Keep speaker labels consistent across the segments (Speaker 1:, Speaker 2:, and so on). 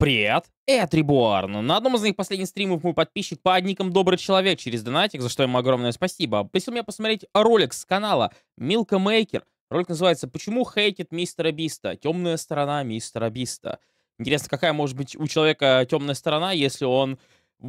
Speaker 1: Привет, это Ребуарн. На одном из моих последних стримов мой подписчик по никам Добрый Человек через донатик, за что ему огромное спасибо, просил меня посмотреть ролик с канала Милка Мейкер. Ролик называется «Почему хейтит мистера Биста? Темная сторона мистера Биста». Интересно, какая может быть у человека темная сторона, если он э,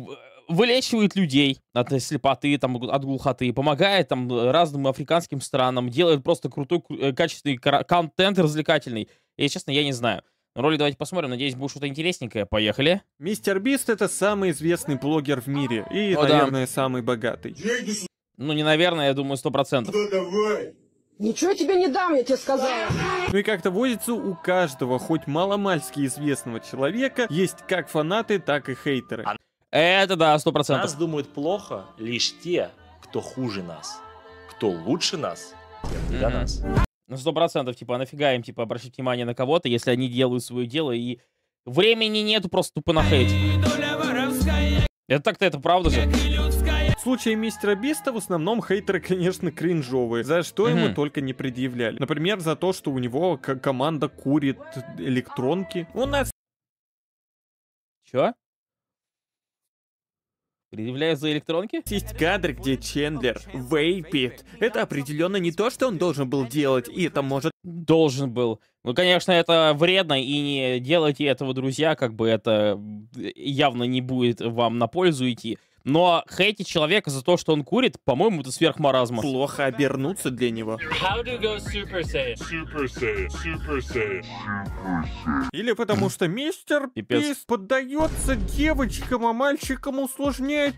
Speaker 1: вылечивает людей от слепоты, там, от глухоты, помогает там разным африканским странам, делает просто крутой, э, качественный контент развлекательный. Если честно, я не знаю. Ну, Роли давайте посмотрим, надеюсь, будет что-то интересненькое. Поехали.
Speaker 2: Мистер Бист это самый известный блогер в мире и, О, наверное, да. самый богатый. Ну, не наверное, я думаю, сто процентов.
Speaker 3: Ну, Ничего тебе не дам, я тебе сказала.
Speaker 2: Ну и как-то водится у каждого, хоть маломальски известного человека, есть как фанаты, так и хейтеры. Это да, сто процентов. Нас думают плохо
Speaker 3: лишь те, кто хуже нас, кто лучше нас,
Speaker 1: для mm -hmm. нас. На сто процентов, типа, а нафига им, типа, обращать внимание на кого-то, если они делают свое дело, и времени нету просто тупо на хейт. Это так-то это правда же.
Speaker 2: В случае мистера Биста в основном хейтеры, конечно, кринжовые, за что mm-hmm. ему только не предъявляли. Например, за то, что у него команда курит электронки. У нас...
Speaker 1: Чё? Предъявляю за электронки? Есть кадр, где Чендлер вейпит. Это определенно не то, что он должен был делать, и это может... Должен был. Ну, конечно, это вредно, и не делайте этого, друзья, как бы это явно не будет вам на пользу идти. Но хейтить человека за то, что он курит, по-моему, это сверхмаразм. Плохо обернуться для него. Или потому что
Speaker 2: мистер Пипец. поддается девочкам, а мальчикам усложняет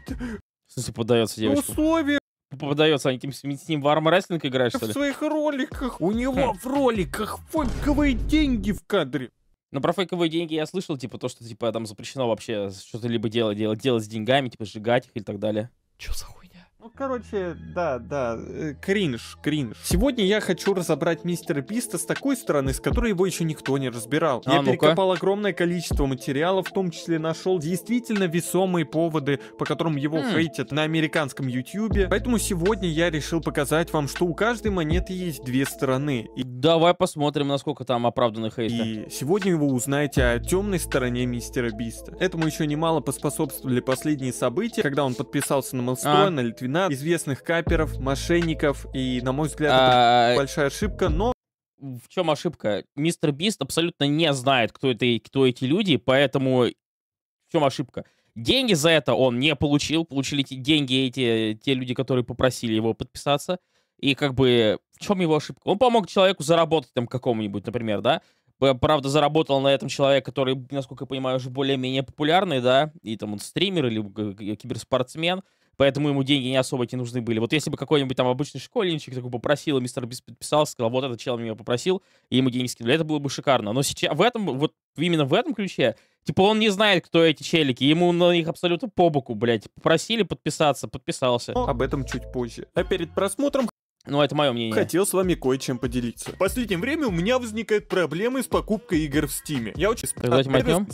Speaker 1: в смысле поддается девочкам? Условия. Подается, они с ним в армрестлинг играют, что ли? В своих роликах. У него в роликах фольговые деньги в кадре. Но про фейковые деньги я слышал, типа, то, что, типа, там запрещено вообще что-то либо делать, делать, делать с деньгами, типа, сжигать их и так далее. Чё за
Speaker 2: хуй? Ну, короче, да, да, э, кринж, кринж. Сегодня я хочу разобрать Мистера Биста с такой стороны, с которой его еще никто не разбирал. А, я ну перекопал огромное количество материалов, в том числе нашел действительно весомые поводы, по которым его mm. хейтят на американском ютюбе. Поэтому сегодня я решил показать вам, что у каждой монеты есть две стороны. И... Давай посмотрим, насколько там оправданы хейты. И сегодня вы узнаете о темной стороне Мистера Биста. Этому еще немало поспособствовали последние события, когда он подписался на Мэлстоуна, а. на
Speaker 1: Литвин имена известных каперов, мошенников, и, на мой взгляд, это а, э, большая ошибка, но в чем ошибка? Мистер Бист абсолютно не знает, кто, это, кто эти люди, поэтому в чем ошибка? Деньги за это он не получил. Получили те деньги эти, те люди, которые попросили его подписаться. И как бы в чем его ошибка? Он помог человеку заработать там какому-нибудь, например, да? Правда, заработал на этом человек, который, насколько я понимаю, уже более-менее популярный, да? И там он стример или э, киберспортсмен поэтому ему деньги не особо не нужны были. Вот если бы какой-нибудь там обычный школьничек такой попросил, и мистер Бис подписал, сказал, вот этот чел меня попросил, и ему деньги скинули, это было бы шикарно. Но сейчас в этом, вот именно в этом ключе, типа он не знает, кто эти челики, ему на них абсолютно по боку, блядь. Попросили подписаться, подписался. Но об этом чуть позже. А перед просмотром ну, это мое мнение. Хотел с вами кое-чем поделиться.
Speaker 2: В последнее время у меня возникают проблемы с покупкой игр в Стиме. Я очень... спрашиваю. мотнем.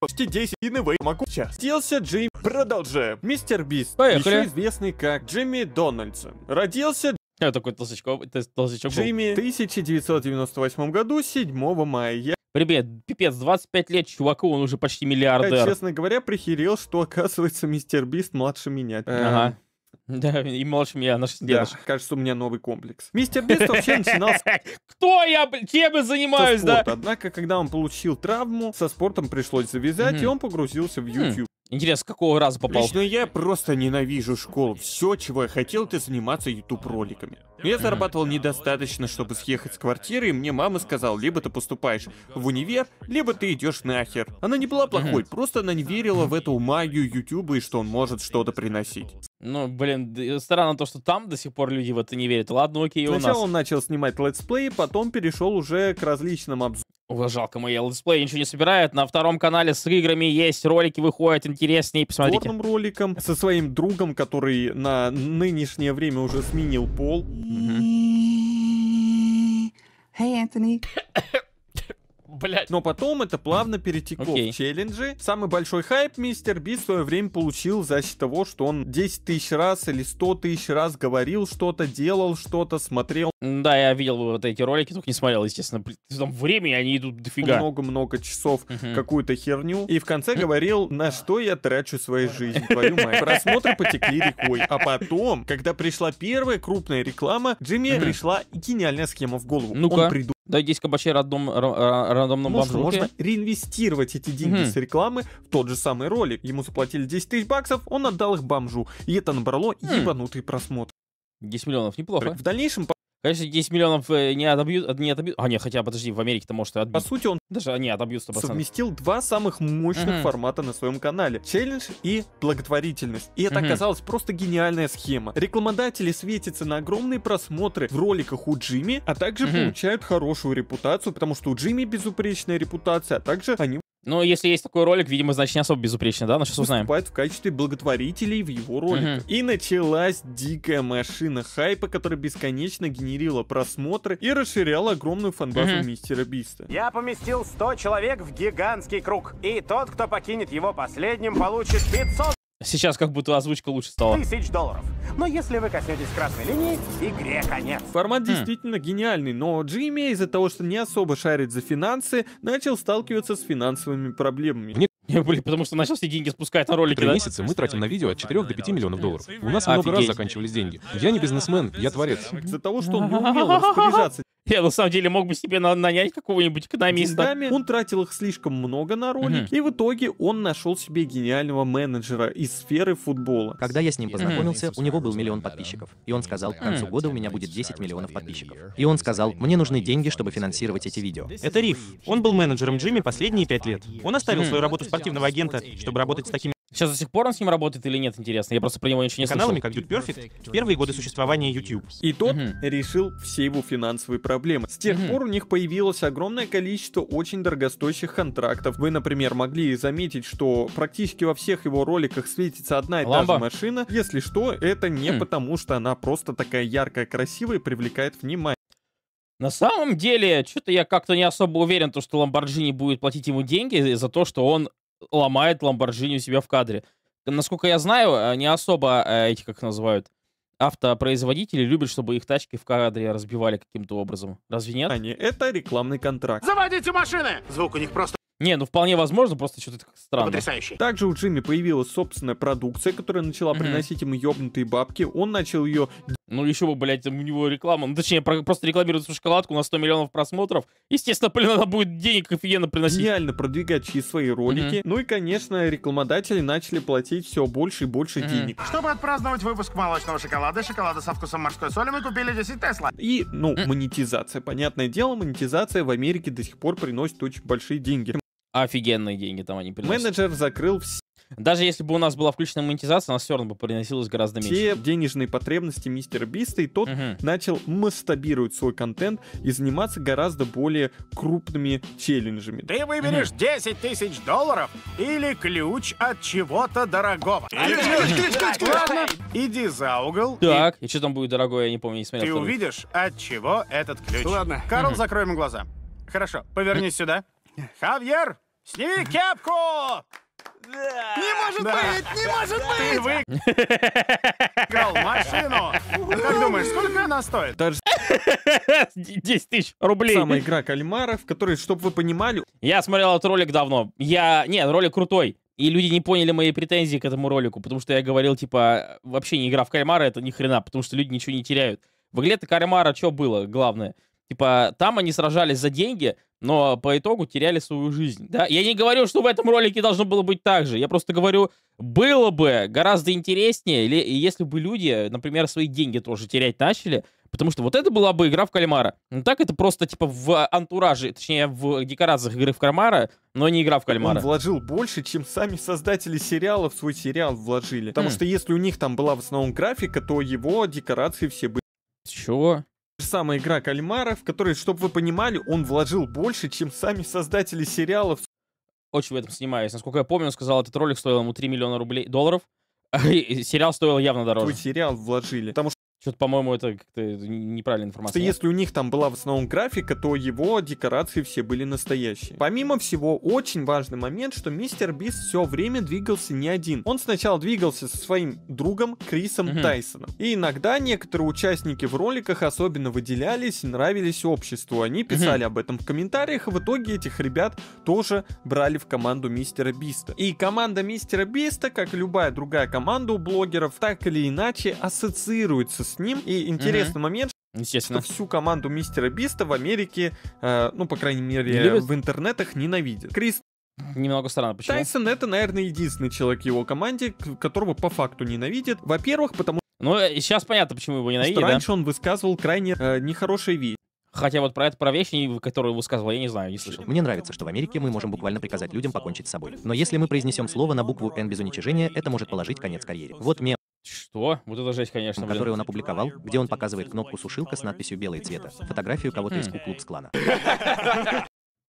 Speaker 2: Почти 10 и НВ могу сейчас. Делся Джим. Продолжаем. Мистер Бист. Поехали. Еще известный как Джимми Дональдсон. Родился я такой толстячок, толстячок Джимми в 1998 году, 7 мая. Ребят, пипец, 25 лет чуваку,
Speaker 1: он уже почти миллиардер. Я, честно
Speaker 2: говоря, прихерел, что оказывается мистер Бист младше меня. Ага. Да, и можешь меня наш Да, кажется, у меня новый комплекс.
Speaker 1: Мистер Бист вообще начинал Кто я, чем я занимаюсь, да?
Speaker 2: Однако, когда он получил травму, со спортом пришлось завязать, и он погрузился в хм. YouTube. Интересно, какого раза попал? Лично я просто ненавижу школу. Все, чего я хотел, это заниматься YouTube-роликами. Я зарабатывал недостаточно, чтобы съехать с квартиры, и мне мама сказала, либо ты поступаешь в универ, либо ты идешь нахер. Она не была плохой, просто она не верила в эту магию Ютуба и что он может что-то приносить.
Speaker 1: Ну, блин, странно то, что там до сих пор люди в это не верят. Ладно, окей, Сначала у нас. Сначала он
Speaker 2: начал снимать летсплей,
Speaker 1: потом перешел уже к различным обзорам. Жалко, мои летсплей ничего не собирают. На втором канале с играми есть ролики, выходят интереснее, посмотрите.
Speaker 2: роликом со своим другом, который на нынешнее время уже сменил пол. Угу. Hey, Anthony блядь. Но потом это плавно перетекло okay. в челленджи. Самый большой хайп мистер Би в свое время получил за счет того, что он 10 тысяч
Speaker 1: раз или 100 тысяч раз говорил что-то, делал что-то, смотрел. Да, я видел вот эти ролики, только не смотрел, естественно. Там время, они идут дофига. Много-много часов угу. какую-то
Speaker 2: херню. И в конце говорил, на что я трачу свою жизнь, твою мать. Просмотры
Speaker 1: потекли рекой. А потом, когда пришла первая крупная реклама, Джимми пришла
Speaker 2: гениальная схема в голову. Ну-ка. Он придумал
Speaker 1: да, здесь кабачей рандом, рандомном можно, Можно
Speaker 2: реинвестировать эти деньги mm с рекламы в тот же самый ролик. Ему заплатили 10 тысяч баксов, он отдал их бомжу. И это
Speaker 1: набрало mm-hmm. ебанутый просмотр. 10 миллионов, неплохо. В дальнейшем Конечно, 10 миллионов э, не отобьют, э, не отобьют. А, нет, хотя, подожди, в Америке-то, может, и отбьют. По сути, он даже не отобьют 100%. Совместил два самых
Speaker 2: мощных mm-hmm. формата на своем канале. Челлендж и благотворительность. И это mm-hmm. оказалась просто гениальная схема. Рекламодатели светятся на огромные просмотры в роликах у Джимми, а также mm-hmm. получают хорошую репутацию, потому что у Джимми безупречная репутация, а также они
Speaker 1: ну, если есть такой ролик, видимо, значит не особо безупречно, да? Но ну, сейчас узнаем. Выступает в качестве благотворителей в его ролике Угу. И
Speaker 2: началась дикая машина хайпа, которая бесконечно генерила просмотры и расширяла огромную фанбазу угу. Мистера Биста.
Speaker 3: Я поместил 100 человек в гигантский круг.
Speaker 1: И тот, кто покинет его последним, получит 500 Сейчас как будто озвучка лучше стала. Тысяч
Speaker 3: долларов. Но если вы коснетесь красной линии, игре конец.
Speaker 1: Формат
Speaker 2: хм. действительно гениальный, но Джимми из-за того, что не особо шарит за финансы, начал сталкиваться с финансовыми проблемами.
Speaker 1: Нет. Блин, потому что начал все деньги спускать на ролики, Три да? месяца мы тратим на видео от 4 до 5 миллионов долларов. У нас Офигеть. много раз заканчивались деньги. Я не бизнесмен, я творец. Из-за того, что он не умел распоряжаться Я на самом деле мог бы себе нанять какого-нибудь экономиста. Деньгами он тратил
Speaker 2: их слишком много на ролики,
Speaker 3: угу. и в итоге он нашел себе гениального менеджера из сферы футбола. Когда я с ним познакомился, у него был миллион подписчиков. И он сказал, к концу года у меня будет 10 миллионов подписчиков. И он сказал, мне нужны деньги, чтобы финансировать эти видео. Это Риф. Он был менеджером Джимми последние пять лет. Он оставил свою
Speaker 1: работу спортивного агента, чтобы работать с такими Сейчас до сих пор он с ним работает или нет, интересно? Я просто про него ничего не Каналами, слышал. Каналами как Dude Perfect в первые годы существования YouTube. И тот угу. решил все его финансовые
Speaker 2: проблемы. С тех угу. пор у них появилось огромное количество очень дорогостоящих контрактов. Вы, например, могли заметить, что практически во всех его роликах светится одна и Ламба. та же машина. Если что,
Speaker 1: это не хм. потому, что она просто такая яркая, красивая и привлекает внимание. На самом деле, что-то я как-то не особо уверен, то, что Lamborghini будет платить ему деньги за то, что он ломает Ламборджини у себя в кадре. Насколько я знаю, э, не особо э, эти, как называют, автопроизводители любят, чтобы их тачки в кадре разбивали каким-то образом. Разве нет? Они, это рекламный контракт. Заводите машины! Звук у них просто... Не, ну вполне возможно, просто что-то
Speaker 2: странно. Потрясающе. Также у Джимми появилась собственная продукция, которая начала приносить ему ёбнутые
Speaker 1: бабки. Он начал ее ну, еще бы, блядь, у него реклама. Ну, точнее, просто рекламирует свою шоколадку на 100 миллионов просмотров. Естественно, блин, она будет денег офигенно приносить. Реально продвигать через свои
Speaker 2: ролики. Mm-hmm. Ну и, конечно, рекламодатели начали платить все больше и больше mm-hmm. денег.
Speaker 3: Чтобы отпраздновать
Speaker 1: выпуск молочного шоколада, шоколада со вкусом морской соли, мы купили 10 Тесла. И, ну, mm-hmm.
Speaker 2: монетизация.
Speaker 1: Понятное дело, монетизация в Америке до сих пор приносит очень большие деньги. Офигенные деньги там они приносят. Менеджер закрыл все даже если бы у нас была включена монетизация, у нас все равно бы приносилось гораздо
Speaker 2: меньше. Те денежные потребности мистера Биста, и тот угу. начал масштабировать свой контент и заниматься гораздо более крупными челленджами.
Speaker 3: Ты выберешь угу. 10 тысяч долларов или ключ от чего-то дорогого. Ладно,
Speaker 1: иди за угол. Так, и что там будет дорогое, я не помню, не смотрел. Ты увидишь, от чего этот ключ. Ладно. Карл, закроем глаза. Хорошо, повернись э. сюда. Хавьер, сними кепку! Не может быть! Не может Ты быть! выиграл машину! А как думаешь, сколько она стоит? Даже 10 тысяч рублей. Самая игра кальмаров, которой, чтобы вы понимали... Я смотрел этот ролик давно. Я... Нет, ролик крутой. И люди не поняли мои претензии к этому ролику, потому что я говорил, типа, вообще не игра в кальмара, это ни хрена, потому что люди ничего не теряют. В игре-то кальмара что было главное? Типа, там они сражались за деньги, но по итогу теряли свою жизнь. Да? Я не говорю, что в этом ролике должно было быть так же. Я просто говорю, было бы гораздо интереснее, если бы люди, например, свои деньги тоже терять начали, потому что вот это была бы игра в кальмара. Ну так это просто типа в антураже, точнее в декорациях игры в кальмара, но не игра в кальмара. Он вложил
Speaker 2: больше, чем сами создатели сериала в свой сериал вложили. Потому хм. что если у них там была в основном графика, то его декорации все были. Чего? же самая игра кальмара, в которой,
Speaker 1: чтобы вы понимали, он вложил больше, чем сами создатели сериалов. Очень в этом снимаюсь. Насколько я помню, он сказал, этот ролик стоил ему 3 миллиона рублей, долларов. Сериал стоил явно дороже. Вы
Speaker 2: сериал вложили. Потому что что-то, по-моему, это как-то
Speaker 1: неправильная информация. Если
Speaker 2: у них там была в основном графика, то его декорации все были настоящие. Помимо всего, очень важный момент, что мистер Бист все время двигался не один. Он сначала двигался со своим другом Крисом угу. Тайсоном. И иногда некоторые участники в роликах особенно выделялись и нравились обществу. Они писали угу. об этом в комментариях, и в итоге этих ребят тоже брали в команду мистера Биста. И команда мистера Биста, как и любая другая команда у блогеров, так или иначе ассоциируется с ним. И интересный угу. момент, Естественно. Что всю команду мистера Биста в Америке, э, ну, по крайней мере, в интернетах ненавидят. Крис Немного странно, почему? Тайсон это, наверное, единственный человек в его команде, которого по факту ненавидит. Во-первых, потому
Speaker 1: ну, э, сейчас понятно, почему его ненавидят. Что раньше да? он высказывал крайне э, нехорошие вещи. Хотя вот про это про вещи, которую высказывал, я не знаю, не слышал.
Speaker 3: Мне нравится, что в Америке мы можем буквально приказать людям покончить с собой. Но если мы произнесем слово на букву «Н» без уничижения, это может положить конец карьере. Вот мем что? Вот это жесть, конечно. Блин. Который он опубликовал, где он показывает кнопку сушилка с надписью белой цвета, фотографию кого-то из хм. куклубс клана.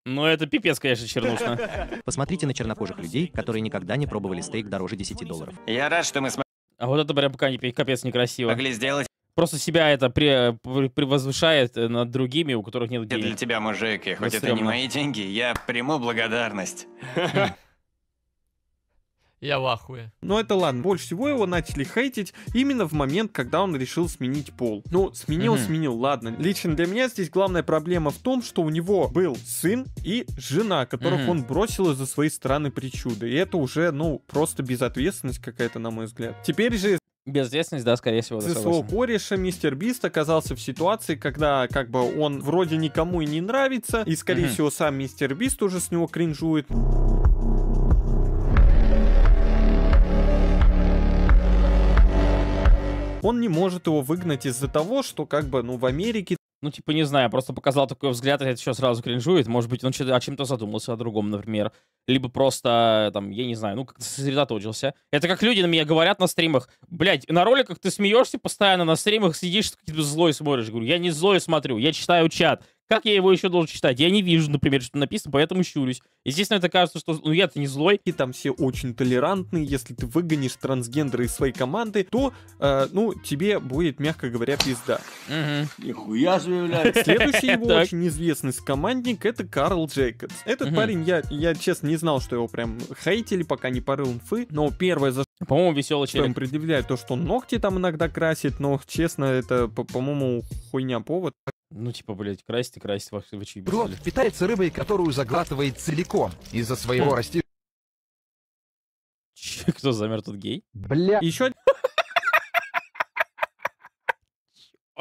Speaker 3: Ну, это пипец, конечно, чернушно. Посмотрите на чернокожих людей, которые никогда не пробовали стейк дороже 10 долларов. Я рад, что мы смогли... А вот это прям пока не,
Speaker 1: капец некрасиво. Могли сделать... Просто себя это э, превозвышает э, над другими, у которых
Speaker 3: нет денег. Для тебя, мужик, и хоть это, это не мои деньги, я приму благодарность. Хм.
Speaker 2: Я в ахуе. Но это ладно. Больше всего его начали хейтить именно в момент, когда он решил сменить пол. Ну, сменил, угу. сменил, ладно. Лично для меня здесь главная проблема в том, что у него был сын и жена, которых угу. он бросил из-за своей страны причуды. И это уже, ну, просто безответственность какая-то, на мой взгляд. Теперь же Безответственность,
Speaker 1: да, скорее всего. Да, своего
Speaker 2: кореша мистер Бист оказался в ситуации, когда как бы он вроде никому и не нравится, и скорее угу. всего сам мистер Бист уже с него кринжует.
Speaker 1: он не может его выгнать из-за того, что как бы, ну, в Америке ну, типа, не знаю, просто показал такой взгляд, и это все сразу кринжует. Может быть, он о чем-то задумался, о другом, например. Либо просто, э, там, я не знаю, ну, как-то сосредоточился. Это как люди на меня говорят на стримах. блять на роликах ты смеешься постоянно, на стримах сидишь, каким-то злой смотришь. Говорю, я не злой смотрю, я читаю чат. Как я его еще должен читать? Я не вижу, например, что написано, поэтому щурюсь. Естественно, это кажется, что ну я-то не злой. И там все очень толерантные. Если ты выгонишь трансгендера из своей команды, то,
Speaker 2: э, ну, тебе будет, мягко говоря, пизда. Угу. Нихуя заявляется. Следующий его очень известный командник — это Карл Джейкобс. Этот парень, я, я честно не знал, что его прям хейтили, пока не порыл инфы, но первое, за по-моему, веселый человек. Им предъявляют то, что ногти там иногда красит, но, честно, это, по-моему, хуйня повод. Ну, типа, блядь,
Speaker 1: красть и красить в очи. Брод
Speaker 2: питается рыбой, которую заглатывает целиком из-за своего хм. растения.
Speaker 1: Кто замер, тут гей? Бля. Еще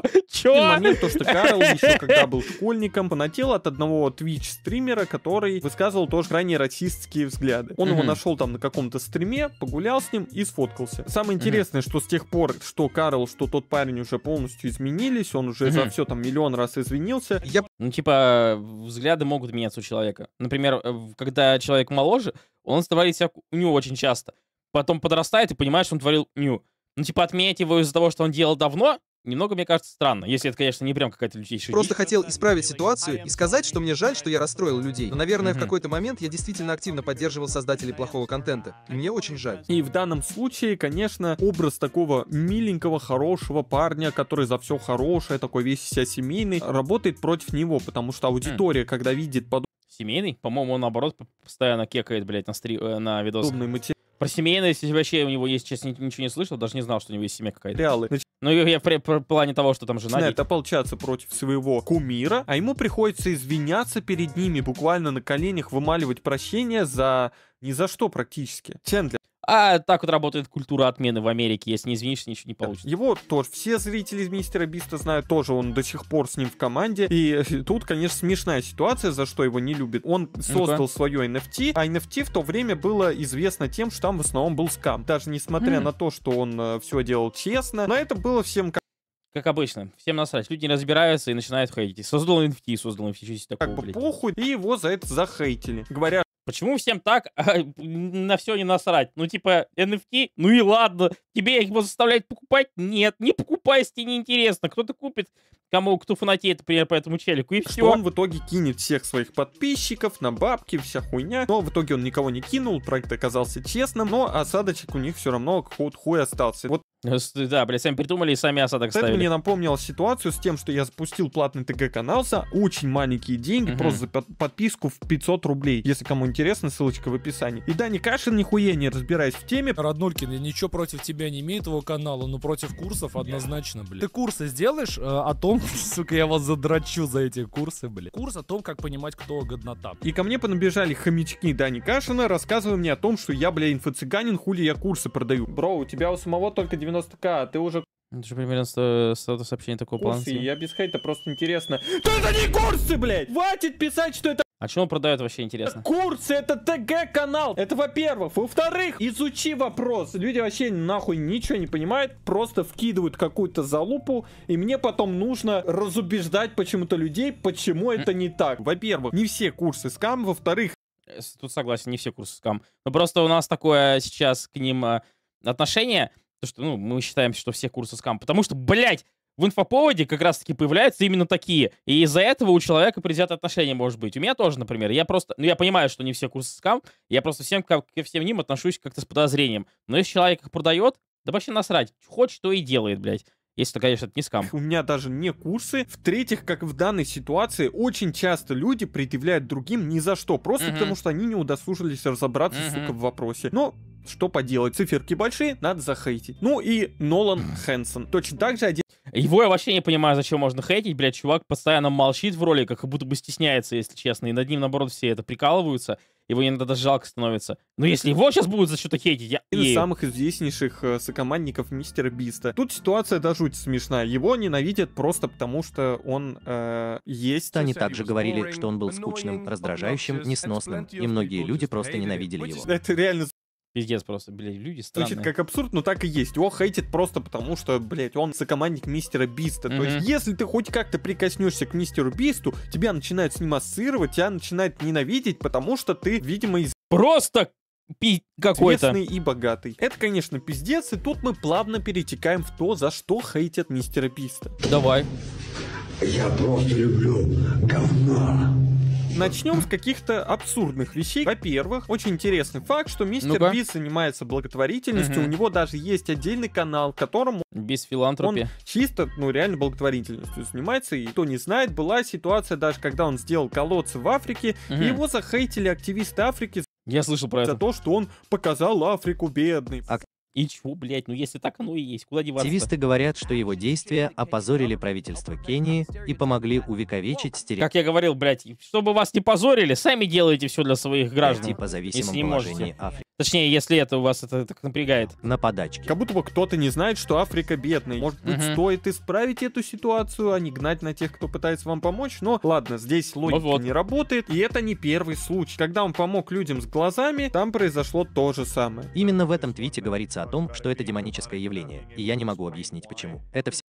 Speaker 1: Чё? момент, то, что Карл еще когда был
Speaker 2: школьником, понател от одного Twitch стримера который высказывал тоже крайне расистские взгляды. Он mm-hmm. его нашел там на каком-то стриме, погулял с ним и сфоткался. Самое интересное, mm-hmm. что с тех пор, что
Speaker 1: Карл, что тот парень уже полностью изменились, он уже mm-hmm. за все там миллион раз извинился. Я... Ну, типа, взгляды могут меняться у человека. Например, э, когда человек моложе, он становится себя ню очень часто. Потом подрастает и понимаешь, что он творил ню. Ну, типа, отменять его из-за того, что он делал давно, немного, мне кажется, странно. Если это, конечно, не прям какая-то лютейшая Просто
Speaker 3: дичь. хотел исправить
Speaker 2: ситуацию и сказать, что мне жаль, что я расстроил людей. Но, наверное, угу. в какой-то момент я действительно активно поддерживал создателей плохого контента. И мне очень жаль. И в данном случае, конечно, образ такого миленького, хорошего парня, который за все хорошее, такой весь себя семейный, работает против него,
Speaker 1: потому что аудитория, угу. когда видит подобное... Семейный? По-моему, он, наоборот, постоянно кекает, блядь, на, стри... Э, на видосах. Подобный материал про семейное вообще у него есть, честно, ничего не слышал, даже не знал, что у него есть семья какая-то. Реалы. Ну, я, я в, плане того, что там жена... Начинает ополчаться против своего кумира, а ему
Speaker 2: приходится извиняться перед ними, буквально на коленях вымаливать прощения за ни за что практически. Чендлер а так вот работает культура отмены в Америке. Если не извинишься, ничего не получится. Его тоже все зрители из Мистера Биста знают, тоже он до сих пор с ним в команде. И э, тут, конечно, смешная ситуация, за что его не любят. Он создал ну свое NFT, а NFT в то время было известно тем, что там в основном был скам. Даже несмотря mm. на то, что он э, все делал честно, Но это было всем как
Speaker 1: как обычно, всем насрать. Люди не разбираются и начинают хейтить. Создал NFT, создал NFT, что такое, Как бы похуй, и его за это захейтили. Говорят, Почему всем так а, на все не насрать? Ну, типа, NFT, ну и ладно. Тебе его заставляют покупать? Нет, не покупай, если тебе неинтересно. Кто-то купит, кому, кто фанатеет, например, по этому челику, и что
Speaker 2: все. он в итоге кинет всех своих подписчиков на бабки, вся хуйня. Но в итоге он никого не кинул, проект оказался честным, но осадочек у них все равно ход хуй остался. Вот да, блядь,
Speaker 1: сами придумали и сами осадок Это ставили. мне
Speaker 2: напомнило ситуацию с тем, что я запустил платный ТГ-канал за очень маленькие деньги, угу. просто за подписку в 500 рублей. Если кому интересно, ссылочка в описании. И Дани Кашин нихуя не разбираясь в теме. Роднулькин, я ничего против тебя не имею, твоего канала, но против
Speaker 1: курсов однозначно, блядь. Ты
Speaker 2: курсы сделаешь э, о том, сука, я вас задрочу за эти курсы, блядь.
Speaker 1: Курс о том, как понимать, кто годнота.
Speaker 2: И ко мне понабежали хомячки Дани Кашина, рассказывая мне о том, что я, бля, инфо-цыганин, хули я курсы продаю. Бро, у тебя у самого только 90к, а ты уже...
Speaker 1: Это же примерно статус сообщения такого курсы, я
Speaker 2: без хейта, просто интересно. Да это не курсы, блядь! Хватит писать, что это
Speaker 1: а что он продает вообще интересно?
Speaker 2: Курсы, это ТГ-канал. Это во-первых. Во-вторых, изучи вопрос. Люди вообще нахуй ничего не понимают. Просто вкидывают какую-то залупу. И мне потом нужно разубеждать почему-то людей, почему
Speaker 1: это не так. Во-первых, не все курсы скам. Во-вторых, тут согласен, не все курсы скам. Но ну, просто у нас такое сейчас к ним э, отношение то, что ну, мы считаем, что все курсы скам, потому что, блядь, в инфоповоде как раз-таки появляются именно такие. И из-за этого у человека предвзятое отношение может быть. У меня тоже, например. Я просто... Ну, я понимаю, что не все курсы скам. Я просто всем, ко, ко всем ним отношусь как-то с подозрением. Но если человек их продает, да вообще насрать. Хочет, то и делает, блядь. Если, конечно, это не скам. У меня даже не курсы. В-третьих, как в данной ситуации,
Speaker 2: очень часто люди предъявляют другим ни за что. Просто угу. потому, что они не удосужились разобраться, угу. сука, в вопросе. Но что поделать, циферки большие, надо захейтить. Ну и Нолан
Speaker 1: Хэнсон. Точно так же один... Его я вообще не понимаю, зачем можно хейтить, блядь, чувак постоянно молчит в роли, как будто бы стесняется, если честно, и над ним, наоборот, все это прикалываются, его иногда даже жалко становится. Но если его сейчас
Speaker 2: будут за что-то хейтить, я... Один из самых известнейших э, сокомандников Мистера Биста. Тут ситуация до жути смешная. Его ненавидят просто потому, что он э, есть... Они также
Speaker 3: говорили, что он был скучным, раздражающим, несносным, и многие люди просто ненавидели его.
Speaker 2: Это реально
Speaker 3: Пиздец просто, блядь, люди странные. Звучит как
Speaker 2: абсурд, но так и есть. Его хейтит просто потому, что, блядь, он сокомандник мистера Биста. Mm-hmm. То есть, если ты хоть как-то прикоснешься к мистеру Бисту, тебя начинают с ним ассоциировать, тебя начинают ненавидеть, потому что ты, видимо, из... Просто пи какой-то. и богатый. Это, конечно, пиздец, и тут мы плавно перетекаем в то, за что хейтят мистера Биста. Давай.
Speaker 3: Я просто люблю говна.
Speaker 2: Начнем с каких-то абсурдных вещей. Во-первых, очень интересный факт, что мистер ну Бис занимается благотворительностью. Угу. У него даже есть отдельный канал, которому без филантропии. Он чисто, ну, реально благотворительностью занимается. И кто не знает, была ситуация даже, когда он сделал колодцы в Африке, угу. и его захейтили активисты Африки я слышал про за это. За то, что он показал Африку бедный. А и чего, блядь, ну если так оно и есть, куда деваться? Активисты
Speaker 3: говорят, что его действия опозорили правительство Кении и помогли увековечить стереотип. Как я говорил, блядь, чтобы вас не позорили, сами делаете все для своих граждан. Типа зависимом если не положении Африки.
Speaker 1: Точнее, если это у вас это так напрягает. На подачке. Как будто бы кто-то не знает, что Африка
Speaker 2: бедная. Может быть, угу. стоит исправить эту ситуацию, а не гнать на тех, кто пытается вам помочь. Но ладно,
Speaker 3: здесь логика вот, не работает. И это не первый случай. Когда он помог людям с глазами, там произошло то же самое. Именно в этом твите говорится о том, что это демоническое явление. И я не могу объяснить почему. Это все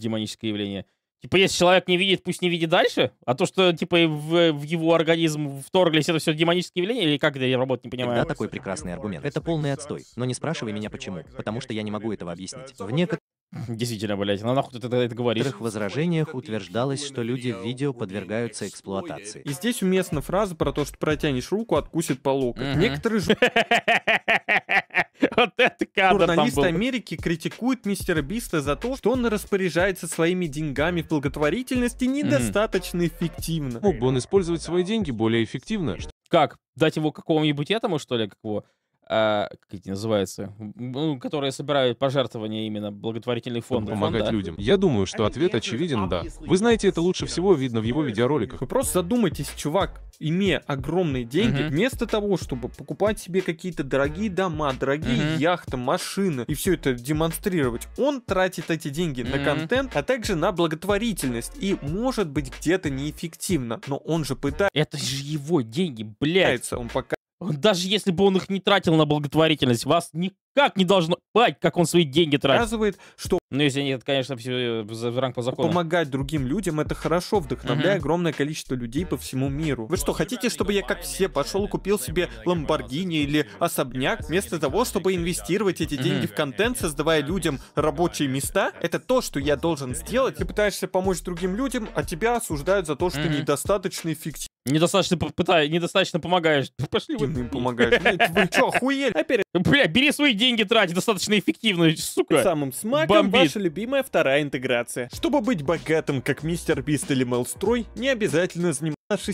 Speaker 3: демоническое явление. Типа, если человек не видит, пусть не видит дальше. А то, что, типа, в, в его организм вторглись, это все демонические явления, или как это я работать не понимаю? Да, такой прекрасный аргумент. Это полный отстой. Но не спрашивай меня почему, потому что я не могу этого объяснить. В некоторых... Действительно, блядь, ну нахуй ты тогда это говоришь? В некоторых возражениях утверждалось, что люди в видео подвергаются эксплуатации.
Speaker 2: И здесь уместна фраза про то, что протянешь руку, откусит по локоть. Некоторые же... вот это кадр Журналист там был. Америки критикует мистера Биста за то, что он распоряжается своими деньгами в благотворительности недостаточно mm. эффективно.
Speaker 1: Мог бы он использовать свои деньги более эффективно. Как? Дать его какому-нибудь этому, что ли, как его? А, как эти называются, ну, которые собирают пожертвования именно благотворительных фондов, Помогать фонда. людям. Я думаю, что ответ очевиден, да. Вы знаете, это лучше всего видно в его видеороликах.
Speaker 2: Вы просто задумайтесь, чувак, имея огромные деньги, угу. вместо того, чтобы покупать себе какие-то дорогие дома, дорогие угу. яхты, машины и все это демонстрировать, он тратит эти деньги угу. на контент, а также на благотворительность и может быть где-то неэффективно,
Speaker 1: но он же пытается. Это же его деньги, блядь. Он пока даже если бы он их не тратил на благотворительность, вас никак не должно пать, как он свои деньги тратит. Показывает, что... Ну, если нет, конечно, все э, в ранг по Помогать другим людям — это хорошо, вдохновляя угу. огромное
Speaker 2: количество людей по всему миру. Вы что, хотите, чтобы я, как все, пошел и купил себе Ламборгини или особняк, вместо того, чтобы инвестировать эти деньги угу. в контент, создавая людям рабочие места? Это то, что я должен сделать. Ты пытаешься помочь другим людям, а тебя осуждают за то, что угу.
Speaker 1: недостаточно эффективно Недостаточно, пытай, недостаточно помогаешь. Пошли Ты вы. им помогаешь. Вы что, охуели? Опять... А бля, бери свои деньги, трать, достаточно эффективно, сука. Самым смаком Бомбит.
Speaker 2: ваша любимая вторая интеграция. Чтобы быть богатым, как мистер Бист или Мелстрой, не обязательно заниматься наши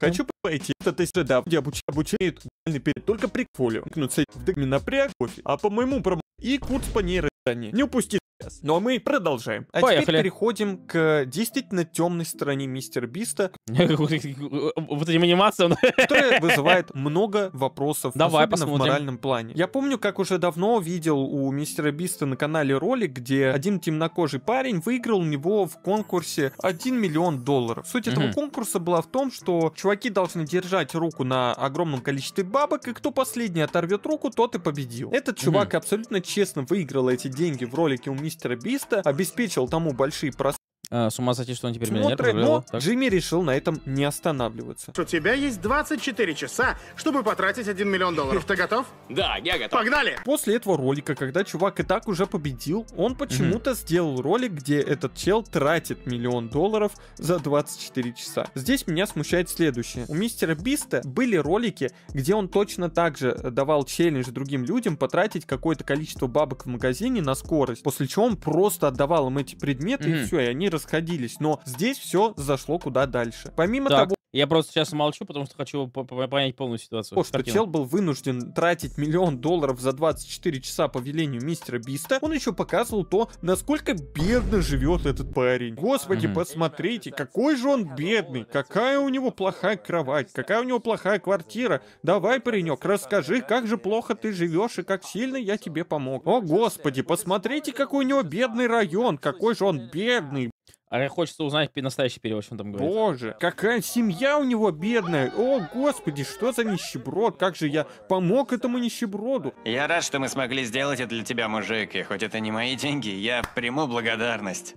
Speaker 2: Хочу пойти это тесты, да, где обуч... обучают перед только приколю. Кнуться в напряг кофе, а по моему промо и курс по нейрозданию. Не упусти но ну, а мы продолжаем. А Поехали. теперь переходим к э, действительно темной стороне мистера Биста.
Speaker 1: Вот этим
Speaker 2: анимациям. Которая вызывает много вопросов, Давай особенно посмотрим. в моральном плане. Я помню, как уже давно видел у мистера Биста на канале ролик, где один темнокожий парень выиграл у него в конкурсе 1 миллион долларов. Суть угу. этого конкурса была в том, что чуваки должны держать руку на огромном количестве бабок, и кто последний оторвет руку, тот и победил. Этот чувак угу. абсолютно честно выиграл эти деньги в ролике у мистера мистера Биста, обеспечил тому большие пространства а, с ума сойти, что он теперь Смотри, миллионер. Но так. Джимми решил на этом не останавливаться.
Speaker 1: У тебя есть 24 часа, чтобы потратить 1 миллион долларов. Ты готов? Да, я готов. Погнали!
Speaker 2: После этого ролика, когда чувак и так уже победил, он почему-то сделал ролик, где этот чел тратит миллион долларов за 24 часа. Здесь меня смущает следующее. У мистера Биста были ролики, где он точно так же давал челлендж другим людям потратить какое-то количество бабок в магазине на скорость, после чего он просто отдавал им эти предметы, и все, и они расходились, но здесь все зашло куда дальше.
Speaker 1: Помимо так. того, я просто сейчас молчу, потому что хочу понять полную ситуацию. То, что чел
Speaker 2: был вынужден тратить миллион долларов за 24 часа по велению мистера Биста, он еще показывал то, насколько бедно живет этот парень. Господи, mm-hmm. посмотрите, какой же он бедный, какая у него плохая кровать, какая у него плохая квартира. Давай, паренек, расскажи, как же плохо ты живешь и как сильно я тебе помог. О, господи, посмотрите, какой у него бедный
Speaker 1: район, какой же он бедный. А хочется узнать настоящий перевод, что он там
Speaker 2: говорит. Боже, какая семья у него бедная. О, господи, что за нищеброд? Как же я помог этому
Speaker 3: нищеброду? Я рад, что мы смогли сделать это для тебя, мужик. И хоть это не мои деньги, я приму благодарность.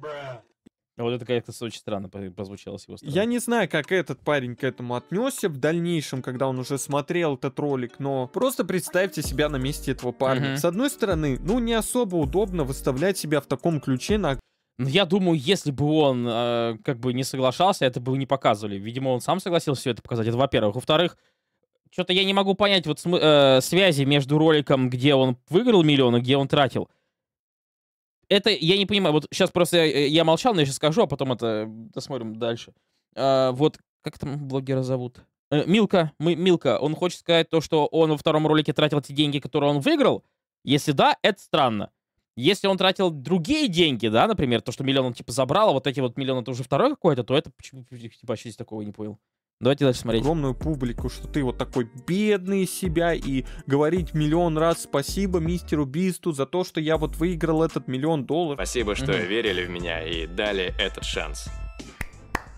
Speaker 1: А вот это как-то очень странно прозвучало с его стороны. Я не знаю, как
Speaker 2: этот парень к этому отнесся в дальнейшем, когда он уже смотрел этот ролик, но просто представьте себя на месте этого парня. Угу. С одной стороны, ну не особо удобно выставлять себя в таком
Speaker 1: ключе на но ну, я думаю, если бы он э, как бы не соглашался, это бы не показывали. Видимо, он сам согласился все это показать. Это во-первых. Во-вторых, что-то я не могу понять вот э, связи между роликом, где он выиграл миллион, и где он тратил. Это я не понимаю. Вот сейчас просто я, э, я молчал, но я сейчас скажу, а потом это досмотрим дальше. Э, вот как там блогера зовут? Э, Милка. Мы, Милка. Он хочет сказать то, что он во втором ролике тратил те деньги, которые он выиграл. Если да, это странно. Если он тратил другие деньги, да, например, то, что миллион он, типа, забрал, а вот эти вот миллионы, это уже второй какой-то, то это, почему типа, вообще здесь такого не понял. Давайте дальше смотреть. Огромную публику, что ты вот такой бедный из себя и
Speaker 2: говорить миллион раз спасибо мистеру Бисту за то, что я вот выиграл этот миллион долларов. Спасибо, что mm-hmm.
Speaker 1: верили в меня и дали этот шанс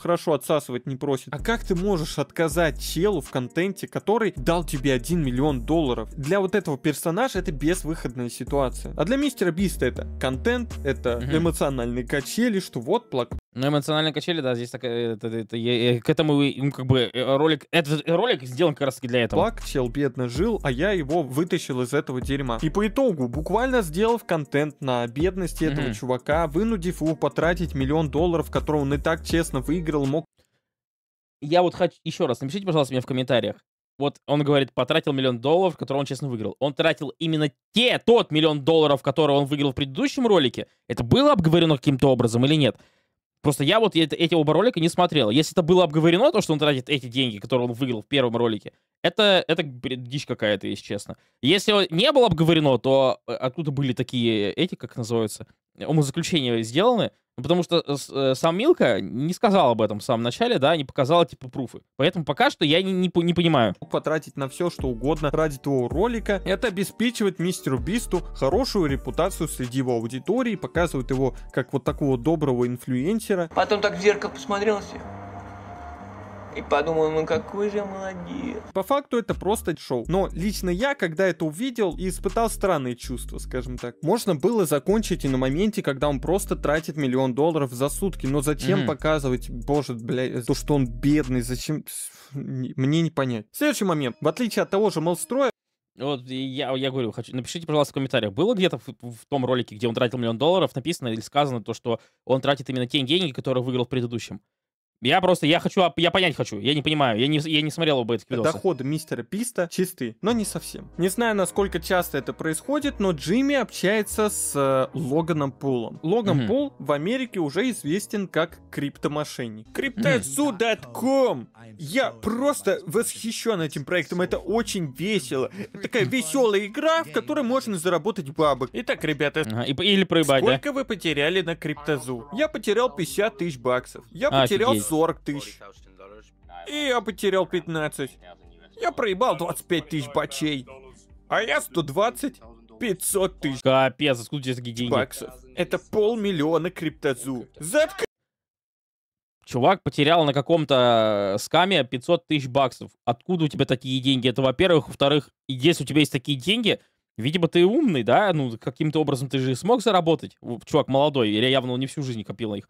Speaker 2: хорошо отсасывать не просит. А как ты можешь отказать челу в контенте, который дал тебе 1 миллион долларов? Для вот этого персонажа это безвыходная ситуация. А для мистера Биста это контент, это угу.
Speaker 1: эмоциональные качели, что вот плак ну, эмоциональные качели, да, здесь так, э, это, это, я, к этому ну, как бы э, ролик, этот ролик сделан как раз для этого. Пак
Speaker 2: чел бедно жил, а я его вытащил из этого дерьма. И по итогу, буквально сделав контент на бедности этого mm-hmm. чувака, вынудив его потратить миллион долларов, который он и так честно выиграл,
Speaker 1: мог... Я вот хочу, еще раз, напишите, пожалуйста, мне в комментариях. Вот он говорит, потратил миллион долларов, который он честно выиграл. Он тратил именно те, тот миллион долларов, который он выиграл в предыдущем ролике. Это было обговорено каким-то образом или нет? Просто я вот эти оба ролика не смотрел. Если это было обговорено, то, что он тратит эти деньги, которые он выиграл в первом ролике, это, это дичь какая-то, если честно. Если не было обговорено, то э, откуда были такие, эти, как называются, э, умозаключения сделаны? Потому что э, сам Милка не сказал об этом в самом начале, да, не показала типа пруфы. Поэтому пока что я не, не, не понимаю.
Speaker 2: Потратить на все, что угодно ради твоего ролика, это обеспечивает мистеру Бисту хорошую репутацию среди его аудитории, показывает его как вот такого доброго инфлюенсера. Потом так в зеркало посмотрелся. И подумал, ну какой же молодец. По факту это просто шоу. Но лично я, когда это увидел, и испытал странные чувства, скажем так. Можно было закончить и на моменте, когда он просто тратит миллион долларов за сутки. Но зачем mm-hmm. показывать, боже, блядь, то, что он бедный, зачем... Мне не понять.
Speaker 1: Следующий момент. В отличие от того же Молстроя, вот я, я говорю, хочу, напишите, пожалуйста, в комментариях, было где-то в, в том ролике, где он тратил миллион долларов, написано или сказано то, что он тратит именно те деньги, которые выиграл в предыдущем? Я просто, я хочу, я понять хочу. Я не понимаю, я не, я не смотрел оба этих видосов.
Speaker 2: Доходы мистера Писта чисты, но не совсем. Не знаю, насколько часто это происходит, но Джимми общается с э, Логаном Пулом. Логан mm-hmm. Пул в Америке уже известен как криптомошенник. Криптозу.ком! Mm-hmm. Я просто восхищен этим проектом, это очень весело. такая веселая игра, в которой можно заработать бабок. Итак, ребята,
Speaker 1: или
Speaker 2: проебать, Сколько
Speaker 1: да? вы потеряли
Speaker 2: на криптозу? Я потерял 50 тысяч баксов. Я а, потерял офигеть. 40 тысяч. И я потерял 15. Я проебал 25 тысяч бачей. А я 120. 500 тысяч. Капец, откуда у тебя такие деньги? Баксов. Это полмиллиона криптозу. Заткни.
Speaker 1: Чувак потерял на каком-то э, скаме 500 тысяч баксов. Откуда у тебя такие деньги? Это, во-первых. Во-вторых, если у тебя есть такие деньги, видимо, ты умный, да? Ну, каким-то образом ты же смог заработать. Чувак молодой, или явно он не всю жизнь копил их.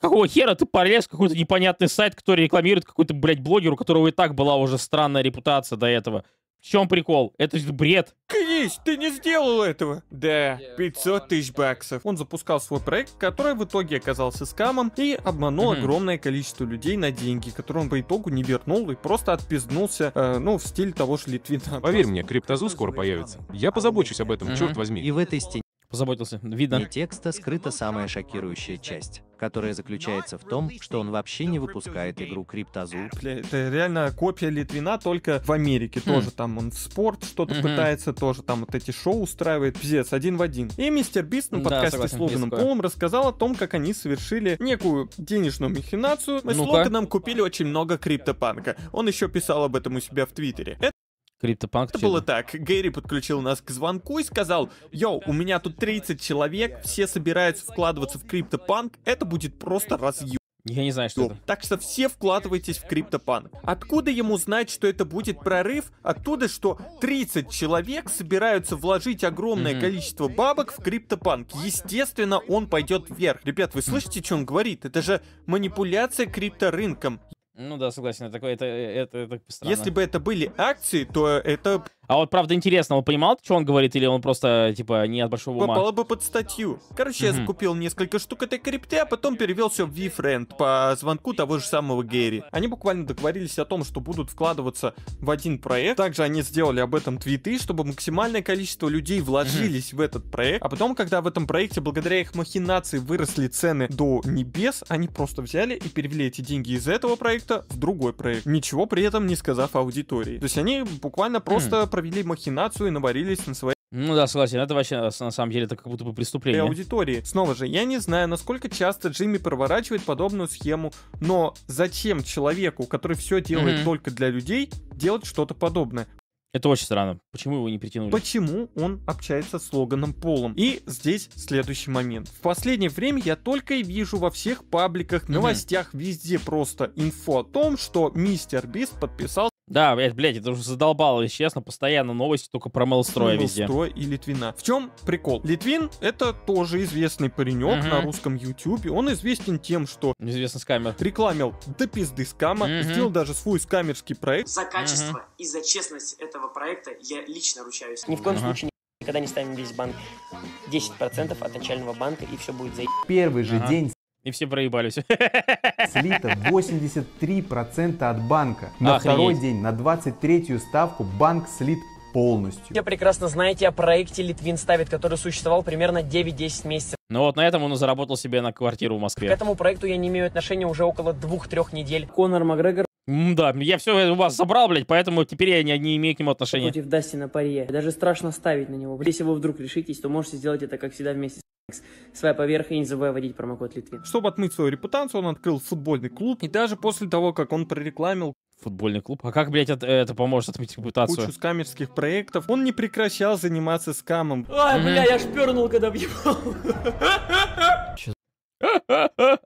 Speaker 1: Какого хера ты полез в какой-то непонятный сайт, который рекламирует какой-то, блядь, блогер, у которого и так была уже странная репутация до этого? В чем прикол? Это же бред. Крис, ты не сделал этого. Да, 500 тысяч баксов. Он запускал свой
Speaker 2: проект, который в итоге оказался скамом и обманул mm-hmm. огромное количество людей на деньги, которые он по итогу не вернул и просто отпизнулся, э, ну, в стиль того же Литвина. Поверь мне, криптозу скоро
Speaker 3: появится. Я позабочусь об этом, mm-hmm. черт возьми. И в этой стене позаботился. Видно. И текста скрыта самая шокирующая часть которая заключается в том, что он вообще не выпускает игру CryptoZoo.
Speaker 2: Это реально копия Литвина, только в Америке. Хм. Тоже там он спорт что-то хм. пытается, тоже там вот эти шоу устраивает. Пиздец, один в один. И мистер Бист на подкасте да, с Логаном Полом рассказал о том, как они совершили некую денежную махинацию. Мы ну с Логаном купили очень много криптопанка. Он еще писал об этом у себя в Твиттере. Криптопанк. Это было так. Гэри подключил нас к звонку и сказал, «Йоу, у меня тут 30 человек, все собираются вкладываться в криптопанк, это будет просто разъем». Я не знаю, что это. Так что все вкладывайтесь в криптопанк. Откуда ему знать, что это будет прорыв? Оттуда, что 30 человек собираются вложить огромное mm-hmm. количество бабок в криптопанк. Естественно, он пойдет вверх. Ребят, вы слышите, что он говорит? Это же манипуляция крипторынком.
Speaker 1: Ну да, согласен, это, э, это, это, это странно. Если бы это были акции, то это а вот, правда, интересно, он понимал, что он говорит, или он просто, типа, не от большого ума? Попало бы под статью. Короче, mm-hmm. я закупил
Speaker 2: несколько штук этой крипты, а потом перевел все в Friend по звонку того же самого Гэри. Они буквально договорились о том, что будут вкладываться в один проект. Также они сделали об этом твиты, чтобы максимальное количество людей вложились mm-hmm. в этот проект. А потом, когда в этом проекте, благодаря их махинации, выросли цены до небес, они просто взяли и перевели эти деньги из этого проекта в другой проект. Ничего при этом не сказав аудитории. То есть они буквально просто mm-hmm провели махинацию и наварились на свои ну да, согласен, это вообще на самом деле это как будто бы преступление. Для аудитории. Снова же, я не знаю, насколько часто Джимми проворачивает подобную схему, но зачем человеку, который все делает mm-hmm. только для людей, делать что-то подобное?
Speaker 1: Это очень странно. Почему
Speaker 2: его не притянули? Почему он общается с Логаном Полом? И здесь следующий момент. В последнее время я только и вижу во всех пабликах, новостях, везде просто инфо о том,
Speaker 1: что мистер Бист подписал да, блядь, блядь, это уже задолбало, если честно, постоянно новости только про Мелстроя везде. Мелстрой и Литвина. В чем
Speaker 2: прикол? Литвин — это тоже известный паренек угу. на русском ютюбе. Он известен тем, что... Неизвестно скамер. Рекламил до пизды скама, угу. сделал даже свой скамерский проект. За качество
Speaker 3: угу. и за честность этого проекта я лично ручаюсь. Ни в коем угу. случае никогда не ставим весь банк 10% от начального банка, и все будет
Speaker 1: за... Первый же ага. день и все проебались.
Speaker 2: Слито 83% от банка. На Охренеть. второй день, на 23-ю ставку, банк слит полностью.
Speaker 3: Все прекрасно знаете о проекте Литвин ставит, который существовал примерно 9-10 месяцев.
Speaker 1: Ну вот на этом он и заработал себе на квартиру в Москве. К этому проекту я не имею отношения уже около 2-3 недель. Конор Макгрегор да, я все у вас забрал, блядь, поэтому теперь я не, не имею к нему отношения. Против
Speaker 3: Дастина Парье. Даже страшно ставить на него. Если вы вдруг решитесь, то можете сделать это, как всегда, вместе с Своя поверх и не забывай вводить промокод Литвин.
Speaker 2: Чтобы отмыть свою репутацию, он открыл футбольный клуб. И даже после того, как он прорекламил
Speaker 1: футбольный клуб. А как, блядь, это, это поможет отметить репутацию?
Speaker 2: Кучу скамерских проектов. Он не прекращал заниматься скамом. Ай, бля, я
Speaker 3: шпернул, когда въебал.
Speaker 2: Че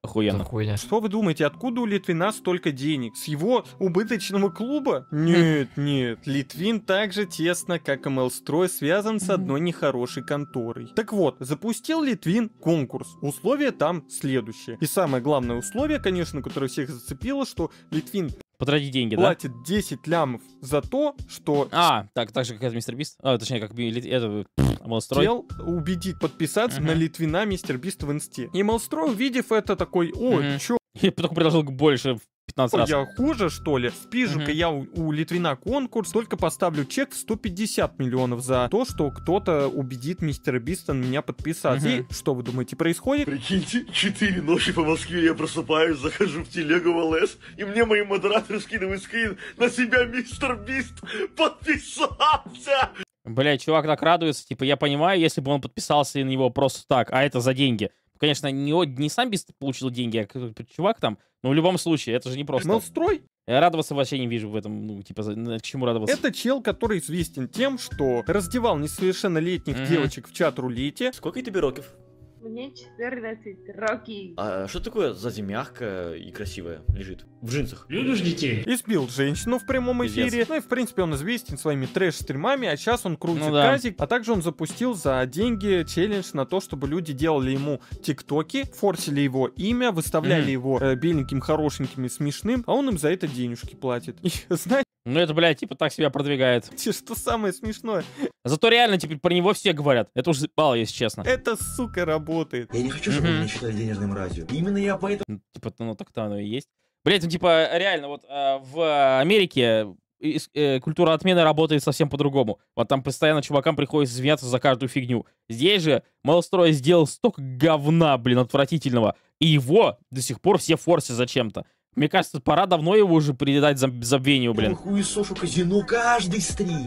Speaker 2: Охуенно. Хуйня. Что вы думаете, откуда у Литвина столько денег? С его убыточного клуба?
Speaker 1: Нет, нет.
Speaker 2: Литвин так же тесно, как и Мелстрой, связан с одной нехорошей конторой. Так вот, запустил Литвин конкурс. Условия там следующие. И самое главное условие, конечно, которое всех зацепило, что Литвин
Speaker 1: потратить деньги, платит да? Платит 10 лямов за то, что... А, так, так же, как это Мистер Бист. А, точнее, как это... Молстрой. Хотел
Speaker 2: убедить подписаться uh-huh. на Литвина Мистер Бист в инсте. И Молстрой, увидев это, такой, о, uh-huh. чё? Я потом предложил
Speaker 1: больше 15 раз. Я
Speaker 2: хуже, что ли? Спижика угу. я у, у Литвина конкурс, только поставлю чек в 150 миллионов за то, что кто-то убедит мистера Биста меня подписать. И что вы думаете происходит?
Speaker 1: Прикиньте, 4 ночи по Москве я просыпаюсь, захожу в телегу в ЛС, и мне мои модераторы
Speaker 3: скидывают скрин на себя мистер Бист подписался!
Speaker 1: Бля, чувак так радуется, типа, я понимаю, если бы он подписался на него просто так, а это за деньги. Конечно, не, не сам Бист получил деньги, а какой-то чувак там. Но в любом случае, это же не просто... Мелстрой? Радоваться вообще не вижу в этом, ну, типа, к чему радоваться. Это
Speaker 2: чел, который известен тем, что раздевал несовершеннолетних mm-hmm. девочек в чат-рулете. Сколько тебе роков?
Speaker 3: Мне 14 роки. А что такое за землянка и красивая лежит? в джинсах. Любишь детей?
Speaker 2: Избил женщину в прямом эфире. Пиздец. Ну и в принципе он известен своими трэш-стримами, а сейчас он крутит ну, да. казик. А также он запустил за деньги челлендж на то, чтобы люди делали ему тиктоки, форсили его имя, выставляли mm. его э, беленьким, хорошеньким и смешным, а он им за это
Speaker 1: денежки платит. И знаете, ну это, блядь, типа так себя продвигает. Что самое смешное? Зато реально теперь про него все говорят. Это уже бал если честно. Это, сука, работает. Я не хочу, чтобы меня считали денежным радио. Именно я поэтому... Ну, типа, ну так-то оно и есть. Блять, ну типа реально, вот э, в Америке э, культура отмены работает совсем по-другому. Вот там постоянно чувакам приходится извиняться за каждую фигню. Здесь же Малстрой сделал столько говна, блин, отвратительного. И его до сих пор все форсят зачем-то. Мне кажется, пора давно его уже передать заб забвению, блин. Я
Speaker 3: хуесошу казино каждый стрим.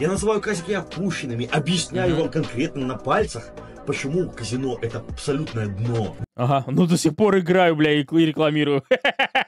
Speaker 3: Я называю косяки опущенными, объясняю mm -hmm. вам конкретно на пальцах, почему казино это абсолютное дно.
Speaker 1: Ага, ну до сих пор играю, бля, и рекламирую.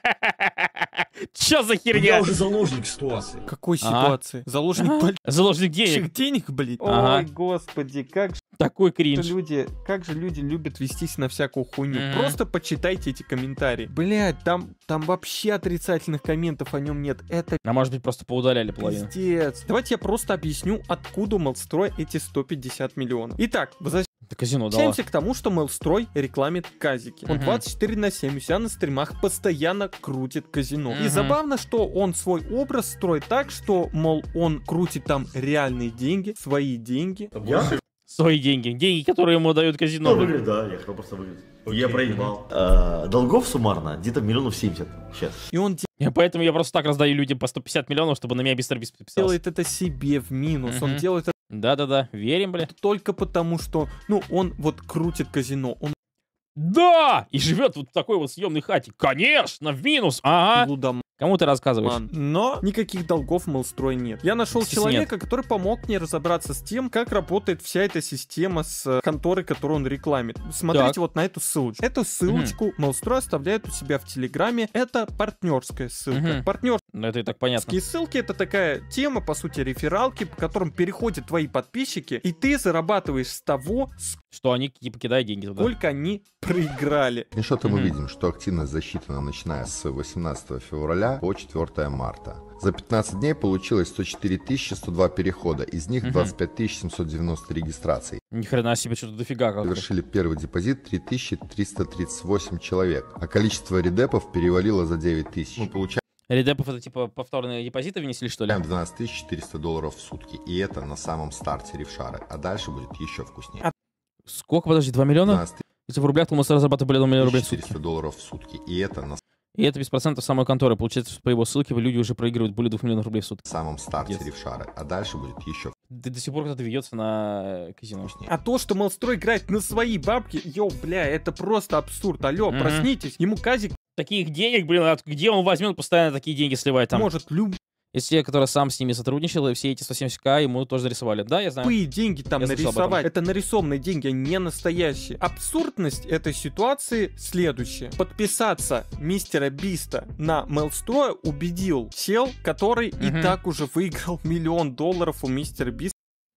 Speaker 2: Чё за херня? Я уже заложник ситуации. Какой ситуации? Заложник больш- Заложник денег. денег, блин. Ой, господи, как же Такой кринж. люди, как же люди любят вестись на всякую хуйню. Просто почитайте эти комментарии. Блять, там, там вообще отрицательных
Speaker 1: комментов о нем нет. Это А может быть просто поудаляли половину.
Speaker 2: Пиздец. Давайте я просто объясню, откуда у Молстрой эти 150 миллионов. Итак, возвращаемся
Speaker 1: это казино, да. к
Speaker 2: тому, что Мелстрой рекламит казики. Он угу. 24 на 7 у себя на стримах постоянно крутит казино. Угу. И забавно, что он свой образ строит так, что, мол, он крутит там реальные деньги,
Speaker 1: свои деньги. Я? Свои деньги. Деньги, которые ему дают казино. Ну, выиграть, да,
Speaker 3: я просто выиграть.
Speaker 1: Окей. Я проебал.
Speaker 3: А, долгов суммарно где-то миллионов 70 сейчас. И он я,
Speaker 1: поэтому я просто так раздаю людям по 150 миллионов, чтобы на меня быстро без подписался. делает это себе в минус. Он делает это да-да-да, верим, бля. только потому, что, ну, он вот крутит казино, он... Да! И живет вот в такой вот съемной хате. Конечно, в минус, ага. Лудом... Кому ты рассказываешь? Ман.
Speaker 2: Но никаких долгов Малстрой нет. Я нашел Здесь человека, нет. который помог мне разобраться с тем, как работает вся эта система с э, конторы, которую он рекламит. Смотрите так. вот на эту ссылочку. Эту ссылочку угу. Мелстрой оставляет у себя в Телеграме. Это партнерская ссылка. Угу. Партнер... Ну, это и так понятно. ссылки — это такая тема, по сути, рефералки, по которым переходят твои подписчики, и ты зарабатываешь с того, что они не типа, покидают деньги туда. Сколько они проиграли. И что-то мы видим, что активность засчитана, начиная с 18 февраля февраля по 4 марта. За 15 дней получилось 104 102 перехода, из них 25 790 регистраций.
Speaker 1: Ни хрена себе, что-то дофига как Совершили
Speaker 2: первый депозит 3338 человек, а количество редепов перевалило за 9 тысяч. Мы ну, получаем
Speaker 1: Редепов это типа повторные депозиты внесли, что ли? 12 400 долларов в сутки. И это на самом старте ревшара. А дальше будет еще вкуснее. А... Сколько, подожди, 2 миллиона? 12... Если в рублях, то мы сразу зарабатывали 1 миллион рублей в сутки. долларов в сутки. И это на... И это без процентов самой конторы. Получается, по его ссылке люди уже проигрывают более 2 миллионов рублей в сутки. В самом старте yes. ревшара, а дальше будет еще до, до сих
Speaker 2: пор кто-то ведется на э, казино. А то, что Молстрой играет на свои бабки, йо, бля, это
Speaker 1: просто абсурд. Алло, mm-hmm. проснитесь, ему казик... Таких денег, блин, от... где он возьмет постоянно такие деньги сливать там? Может, люб из тех, которые сам с ними сотрудничал, и все эти 170к ему тоже нарисовали. Да, я знаю. Тупые деньги там я нарисовать.
Speaker 2: Это нарисованные деньги, они а не настоящие. Абсурдность этой ситуации следующая. Подписаться мистера Биста на Мелстроя
Speaker 1: убедил чел, который угу. и так уже выиграл миллион долларов у мистера Биста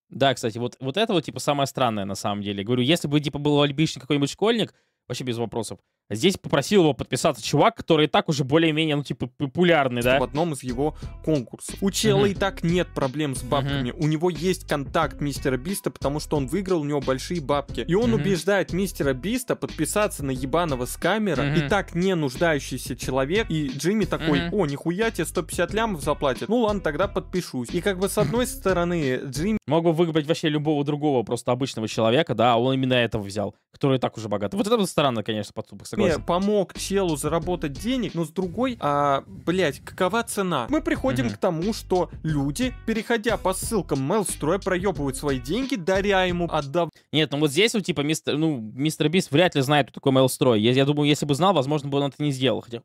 Speaker 1: да, кстати, вот, вот это вот, типа, самое странное на самом деле. Говорю, если бы, типа, был альбишник какой-нибудь школьник, вообще без вопросов, Здесь попросил его подписаться чувак, который и так уже более-менее, ну, типа, популярный, да? В одном из его конкурсов. У Чела mm-hmm. и так нет проблем с бабками. Mm-hmm. У него есть контакт
Speaker 2: мистера Биста, потому что он выиграл у него большие бабки. И он mm-hmm. убеждает мистера Биста подписаться на ебаного скамера, mm-hmm. и так не нуждающийся человек. И Джимми такой, mm-hmm. о, нихуя
Speaker 1: тебе 150 лямов заплатят. Ну ладно, тогда подпишусь. И как бы с одной стороны, Джимми... мог бы выбрать вообще любого другого просто обычного человека, да, а он именно этого взял, который и так уже богат. Вот это странно, конечно, по согласен.
Speaker 2: помог телу заработать денег, но с другой, а, блять, какова цена? Мы приходим угу. к тому, что люди, переходя по ссылкам Мелстроя, проебывают
Speaker 1: свои деньги, даря ему отдав... Нет, ну вот здесь, вот типа, мистер, ну, мистер Бис вряд ли знает, кто такой Мелстрой. Я, я думаю, если бы знал, возможно, бы он это не сделал. Хотя,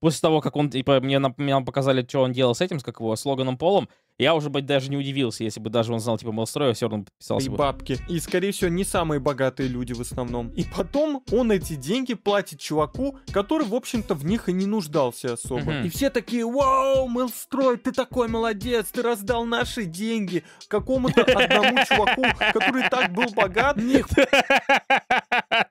Speaker 1: После того, как он, типа, мне, нам, мне показали, что он делал с этим, с как его, слоганом Полом, я уже бы даже не удивился, если бы даже он знал, типа, Малстроя, все равно подписался и бы.
Speaker 2: бабки. И, скорее всего, не самые богатые люди в основном. И потом он эти деньги платит чуваку, который, в общем-то, в них и не нуждался особо. Угу. И все такие, вау, Малстрой, ты такой молодец, ты раздал наши деньги какому-то одному чуваку, который так был богат.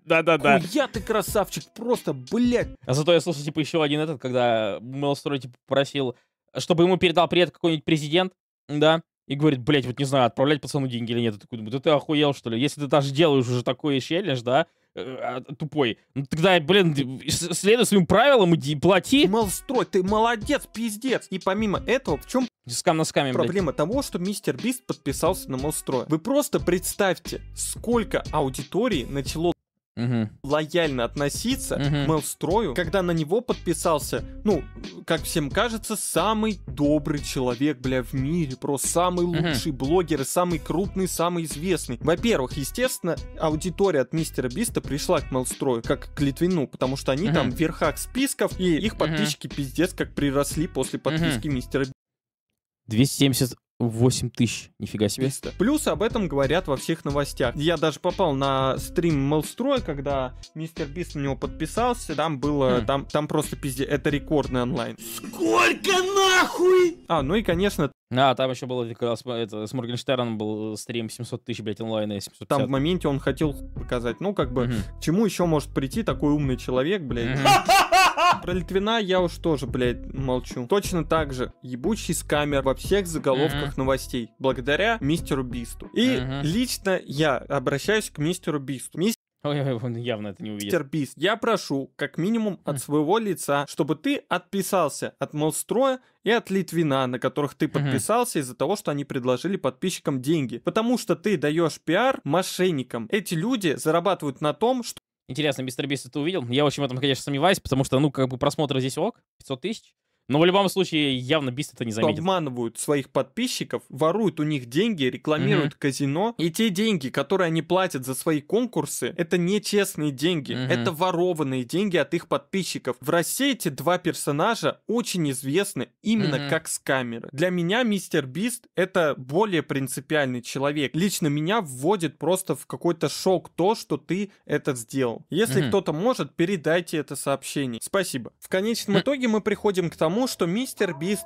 Speaker 1: Да-да-да.
Speaker 2: Я ты красавчик, просто, блядь.
Speaker 1: А зато я слышал, типа, еще один этот, когда Малстрой, типа, просил чтобы ему передал привет какой-нибудь президент, да, и говорит, блядь, вот не знаю, отправлять пацану деньги или нет. Я такой да ты охуел, что ли? Если ты даже делаешь уже такой челлендж, да, э, а, тупой, ну тогда, блин, следуй своим правилам и плати. Малстрой, ты молодец,
Speaker 2: пиздец. И помимо этого, в чем Скам на скаме, Проблема блядь. того, что мистер Бист подписался на Малстроя. Вы просто представьте, сколько аудитории начало угу. лояльно относиться угу. к Мелстрою, когда на него подписался, ну, как всем кажется, самый добрый человек, бля, в мире, просто самый лучший угу. блогер, самый крупный, самый известный. Во-первых, естественно, аудитория от Мистера Биста пришла к Мелстрою как к Литвину, потому что они угу. там в верхах списков, и их подписчики угу. пиздец как приросли после подписки
Speaker 1: угу. Мистера 270 8 тысяч, нифига себе. 300.
Speaker 2: Плюс об этом говорят во всех новостях. Я даже попал на стрим Малстроя, когда мистер Бист на него подписался, там было, хм. там, там просто пиздец, это рекордный онлайн. Сколько
Speaker 1: нахуй? А, ну и, конечно, а, там еще было как раз это, с Моргенштерном был стрим 700 тысяч, блядь, онлайн и 750. Там в моменте он хотел показать. Ну, как бы, угу. к чему еще
Speaker 2: может прийти такой умный человек, блядь? Угу. Про Литвина я уж тоже, блядь, молчу. Точно так же. Ебучий скамер во всех заголовках новостей. Благодаря мистеру Бисту. И лично я обращаюсь к мистеру Бисту.
Speaker 1: Ой, он явно это не
Speaker 2: увидит. Мистер Бист, я прошу, как минимум, от хм. своего лица, чтобы ты отписался от Молстроя и от Литвина, на которых ты подписался из-за того, что они предложили подписчикам деньги.
Speaker 1: Потому что ты даешь пиар мошенникам. Эти люди зарабатывают на том, что Интересно, Мистер Бист это увидел? Я очень в этом, конечно, сомневаюсь, потому что, ну, как бы просмотры здесь ок, 500 тысяч. Но в любом случае, явно Бист это не заметит. Обманывают своих подписчиков, воруют у них деньги, рекламируют mm-hmm.
Speaker 2: казино. И те деньги, которые они платят за свои конкурсы, это нечестные деньги. Mm-hmm. Это ворованные деньги от их подписчиков. В России эти два персонажа очень известны именно mm-hmm. как скамеры. Для меня мистер Бист это более принципиальный человек. Лично меня вводит просто в какой-то шок то, что ты это сделал. Если mm-hmm. кто-то может, передайте это сообщение. Спасибо. В конечном mm-hmm. итоге мы приходим к тому, тому, что мистер Бист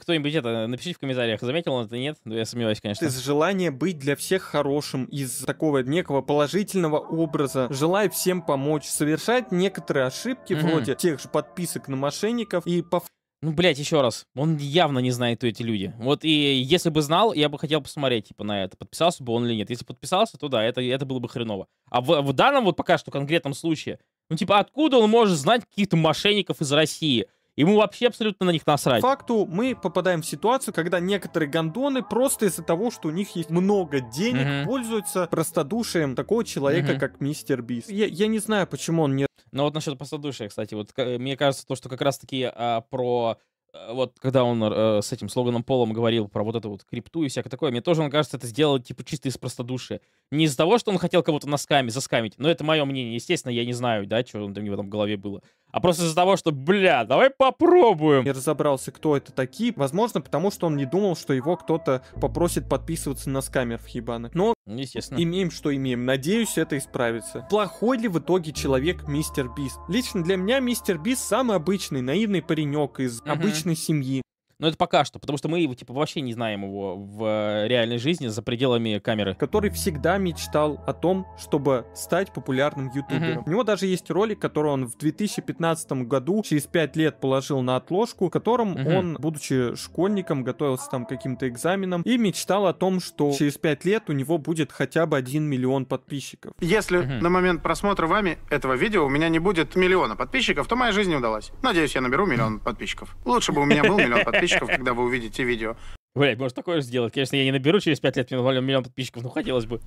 Speaker 2: кто-нибудь это, напишите в комментариях, заметил он это нет, но ну, я сомневаюсь, конечно. Из желания быть для всех хорошим, из такого некого положительного образа, желая всем
Speaker 1: помочь, совершать некоторые ошибки mm-hmm. вроде тех же подписок на мошенников и по ну, блядь, еще раз. Он явно не знает, кто эти люди. Вот и если бы знал, я бы хотел посмотреть, типа, на это. Подписался бы он или нет. Если подписался, то да, это, это было бы хреново. А в, в данном вот пока что конкретном случае, ну, типа, откуда он может знать каких-то мошенников из России? Ему вообще абсолютно на
Speaker 2: них насрать. По факту мы попадаем в ситуацию, когда некоторые гондоны просто из-за того, что у них есть много
Speaker 1: денег,
Speaker 2: угу. пользуются простодушием такого человека, угу.
Speaker 1: как мистер Бист. Я, я не знаю, почему он не... Ну вот насчет простодушия, кстати, вот мне кажется, то, что как раз-таки а, про Э, вот когда он э, с этим слоганом Полом говорил про вот эту вот крипту и всякое такое, мне тоже, он кажется, это сделал типа чисто из простодушия. Не из-за того, что он хотел кого-то носками заскамить, но это мое мнение, естественно, я не знаю, да, что у него там в голове было. А просто из-за того, что, бля, давай попробуем. Не
Speaker 2: разобрался, кто это такие. Возможно, потому что он не думал, что его кто-то попросит подписываться на скамер в ебаных. Но Естественно. Имеем, что имеем. Надеюсь, это исправится. Плохой ли в итоге
Speaker 1: человек мистер Бист? Лично для меня мистер Бист самый обычный, наивный паренек из угу. обычной семьи. Но это пока что, потому что мы его типа вообще не знаем его в э, реальной жизни за пределами камеры. Который всегда мечтал о том, чтобы стать популярным ютубером. Угу. У
Speaker 2: него даже есть ролик, который он в 2015 году через 5 лет положил на отложку, в котором угу. он, будучи школьником, готовился там к каким-то экзаменам и мечтал о том, что через 5 лет у него будет хотя бы 1 миллион подписчиков. Если угу. на
Speaker 1: момент просмотра вами этого видео у меня не будет миллиона подписчиков, то моя жизнь не удалась. Надеюсь, я наберу миллион подписчиков. Лучше бы у меня был миллион подписчиков подписчиков, когда вы увидите видео. Блять, может такое же сделать. Конечно, я не наберу через 5 лет миллион, миллион подписчиков, но ну, хотелось бы.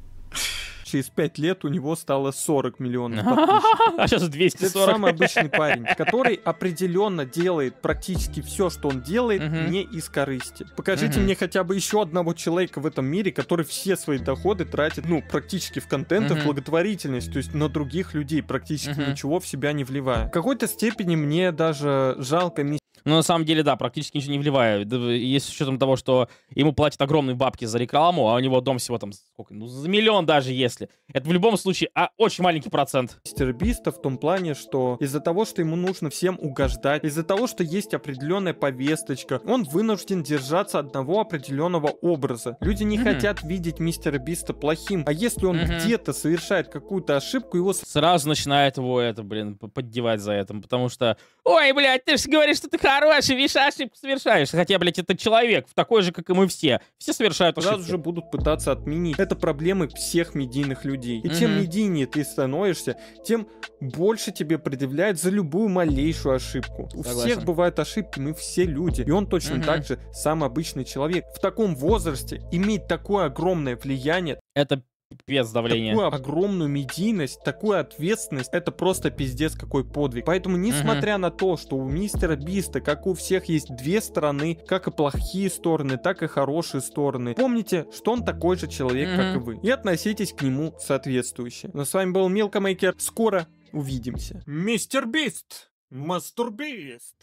Speaker 1: Через 5 лет у него стало 40 миллионов подписчиков.
Speaker 2: А сейчас 240. Это самый обычный парень, который определенно делает практически все, что он делает, не из корысти. Покажите мне хотя бы еще одного человека в этом мире, который все свои доходы тратит, ну, практически в контент и в благотворительность, то есть на других людей, практически
Speaker 1: ничего в себя не вливая. В какой-то степени мне даже жалко но ну, на самом деле, да, практически ничего не вливая. И с учетом того, что ему платят огромные бабки за рекламу, а у него дом всего там сколько? Ну, за миллион даже если. Это в любом случае а, очень маленький процент. Стербиста
Speaker 2: в том плане, что из-за того, что ему нужно всем угождать, из-за того, что есть определенная повесточка, он вынужден держаться одного определенного образа. Люди не mm-hmm. хотят видеть
Speaker 1: мистера Биста плохим. А если он mm-hmm. где-то совершает какую-то ошибку, его... Сразу начинает его это, блин, поддевать за это, потому что... Ой, блядь, ты же говоришь, что ты хороший, видишь, ошибку а совершаешь. Хотя, блядь, это человек, такой же, как и мы все. Все совершают ошибки. Сразу же будут пытаться
Speaker 2: отменить. Это проблемы всех медийных людей. И угу. тем медийнее ты становишься, тем больше тебе предъявляют за любую малейшую ошибку. Согласен. У всех бывают ошибки, мы все люди. И он точно угу. так же сам обычный человек. В таком возрасте иметь такое огромное влияние... Это Пипец давление. Такую огромную медийность, такую ответственность, это просто пиздец какой подвиг. Поэтому, несмотря угу. на то, что у мистера Биста, как у всех, есть две стороны, как и плохие стороны, так и хорошие стороны, помните, что он такой же человек, угу. как и вы. И относитесь к нему соответствующе. Но ну, с вами был Милкомейкер. Скоро
Speaker 1: увидимся. Мистер Бист!
Speaker 2: Мастурбист!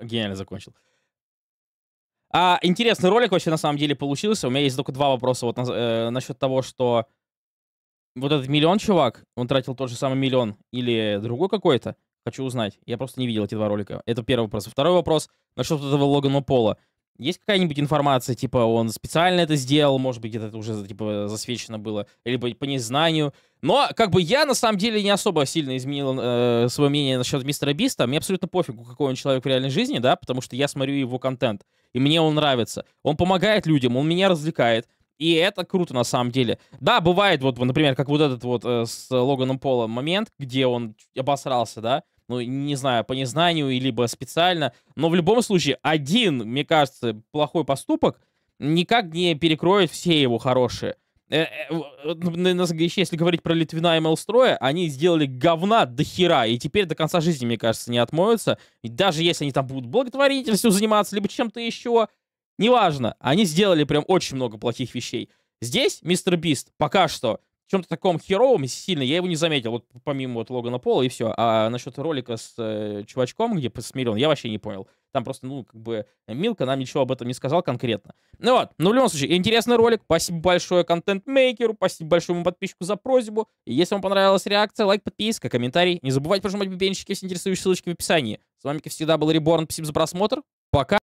Speaker 1: Гениально закончил. А, интересный ролик вообще на самом деле получился. У меня есть только два вопроса вот на, э, насчет того, что вот этот миллион чувак, он тратил тот же самый миллион или другой какой-то. Хочу узнать. Я просто не видел эти два ролика. Это первый вопрос. Второй вопрос насчет этого Логана Пола. Есть какая-нибудь информация, типа он специально это сделал, может быть, где-то это уже типа засвечено было, либо по незнанию, но, как бы, я, на самом деле, не особо сильно изменил э, свое мнение насчет Мистера Биста. Мне абсолютно пофигу, какой он человек в реальной жизни, да, потому что я смотрю его контент, и мне он нравится. Он помогает людям, он меня развлекает. И это круто на самом деле. Да, бывает, вот, например, как вот этот вот э, с Логаном Полом момент, где он обосрался, да, ну, не знаю, по незнанию, либо специально. Но в любом случае, один, мне кажется, плохой поступок никак не перекроет все его хорошие. Э, э, э, ну, если говорить про Литвина и Мелстроя, они сделали говна до хера, и теперь до конца жизни, мне кажется, не отмоются. И даже если они там будут благотворительностью заниматься, либо чем-то еще, неважно, они сделали прям очень много плохих вещей. Здесь Мистер Бист пока что чем-то таком херовом сильно, я его не заметил, вот помимо вот Логана Пола и все. А насчет ролика с э, чувачком, где посмирен, я вообще не понял. Там просто, ну, как бы э, Милка нам ничего об этом не сказал конкретно. Ну вот, ну в любом случае, интересный ролик. Спасибо большое контент-мейкеру, спасибо большому подписчику за просьбу. И если вам понравилась реакция, лайк, подписка, комментарий. Не забывайте прожимать бубенчики, если интересующие ссылочки в описании. С вами, как всегда, был Реборн. Спасибо за просмотр. Пока.